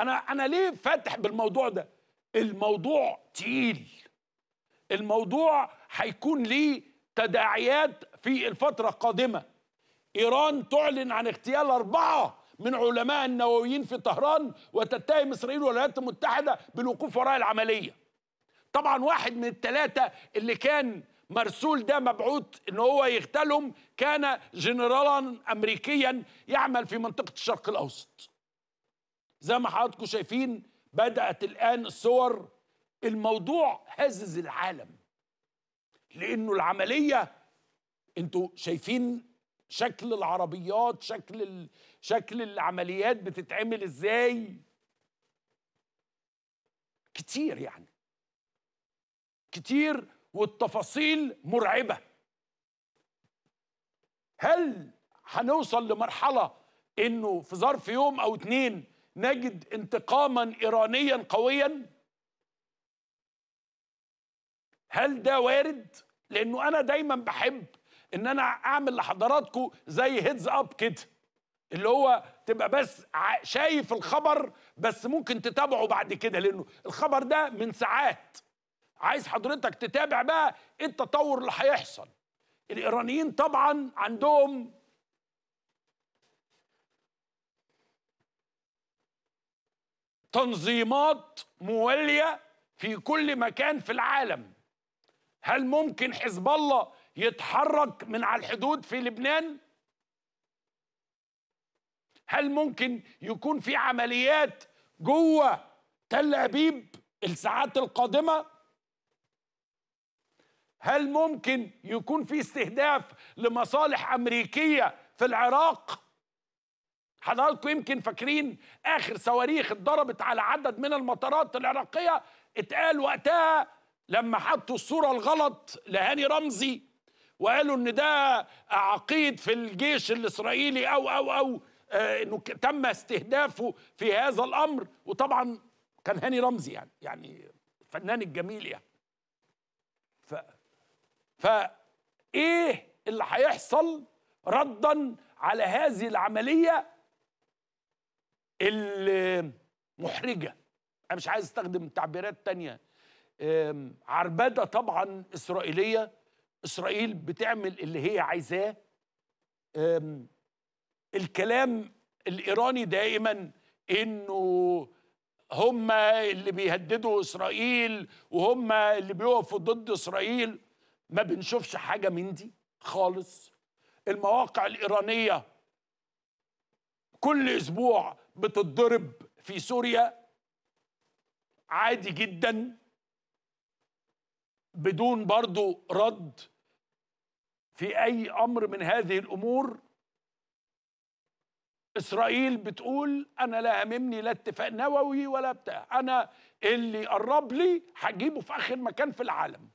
انا انا ليه فاتح بالموضوع ده الموضوع تقيل الموضوع هيكون ليه تداعيات في الفتره القادمه ايران تعلن عن اغتيال اربعه من علماء النوويين في طهران وتتهم اسرائيل والولايات المتحده بالوقوف وراء العمليه طبعا واحد من الثلاثه اللي كان مرسول ده مبعوث ان هو يغتالهم كان جنرالا امريكيا يعمل في منطقه الشرق الاوسط زي ما حضراتكم شايفين بدأت الآن الصور الموضوع هزز العالم لأنه العملية انتوا شايفين شكل العربيات شكل ال... شكل العمليات بتتعمل ازاي كتير يعني كتير والتفاصيل مرعبه هل هنوصل لمرحله انه في ظرف يوم او اتنين نجد انتقاما ايرانيا قويا هل ده وارد لانه انا دايما بحب ان انا اعمل لحضراتكم زي هيدز اب كده اللي هو تبقى بس شايف الخبر بس ممكن تتابعه بعد كده لانه الخبر ده من ساعات عايز حضرتك تتابع بقى ايه التطور اللي هيحصل الايرانيين طبعا عندهم تنظيمات موليه في كل مكان في العالم هل ممكن حزب الله يتحرك من على الحدود في لبنان هل ممكن يكون في عمليات جوه تل ابيب الساعات القادمه هل ممكن يكون في استهداف لمصالح امريكيه في العراق حضراتكم يمكن فاكرين اخر صواريخ اتضربت على عدد من المطارات العراقيه اتقال وقتها لما حطوا الصوره الغلط لهاني رمزي وقالوا ان ده عقيد في الجيش الاسرائيلي او او او آه، انه تم استهدافه في هذا الامر وطبعا كان هاني رمزي يعني يعني الفنان الجميل يعني ف ايه اللي هيحصل ردا على هذه العمليه المحرجه انا مش عايز استخدم تعبيرات تانية عربده طبعا اسرائيليه اسرائيل بتعمل اللي هي عايزاه الكلام الايراني دائما انه هم اللي بيهددوا اسرائيل وهم اللي بيوقفوا ضد اسرائيل ما بنشوفش حاجه من دي خالص المواقع الايرانيه كل اسبوع بتتضرب في سوريا عادي جدا بدون برضو رد في اي امر من هذه الامور اسرائيل بتقول انا لا هممني لا اتفاق نووي ولا بتاع انا اللي قرب لي هجيبه في اخر مكان في العالم